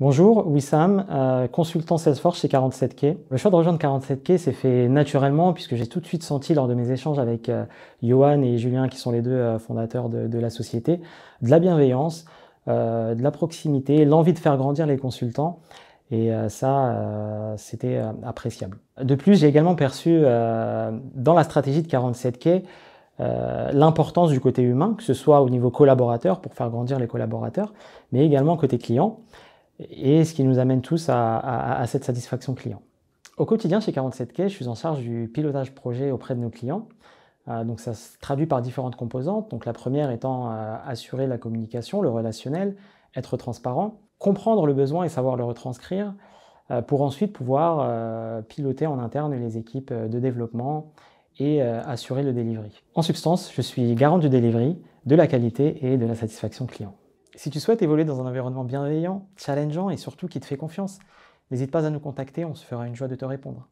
Bonjour, Wissam, euh, consultant Salesforce chez 47K. Le choix de rejoindre 47K s'est fait naturellement puisque j'ai tout de suite senti lors de mes échanges avec euh, Johan et Julien, qui sont les deux euh, fondateurs de, la société, de la bienveillance, de la proximité, l'envie de faire grandir les consultants. Et ça, c'était appréciable. De plus, j'ai également perçu dans la stratégie de 47K l'importance du côté humain, que ce soit au niveau collaborateur pour faire grandir les collaborateurs, mais également côté client et ce qui nous amène tous à, cette satisfaction client. Au quotidien, chez 47K, je suis en charge du pilotage projet auprès de nos clients. Euh, donc ça se traduit par différentes composantes. Donc la première étant euh, assurer la communication, le relationnel, être transparent, comprendre le besoin et savoir le retranscrire euh, pour ensuite pouvoir piloter en interne les équipes de développement et assurer le delivery. En substance, je suis garant du delivery, de la qualité et de la satisfaction client. Si tu souhaites évoluer dans un environnement bienveillant, challengeant et surtout qui te fait confiance, n'hésite pas à nous contacter, on se fera une joie de te répondre.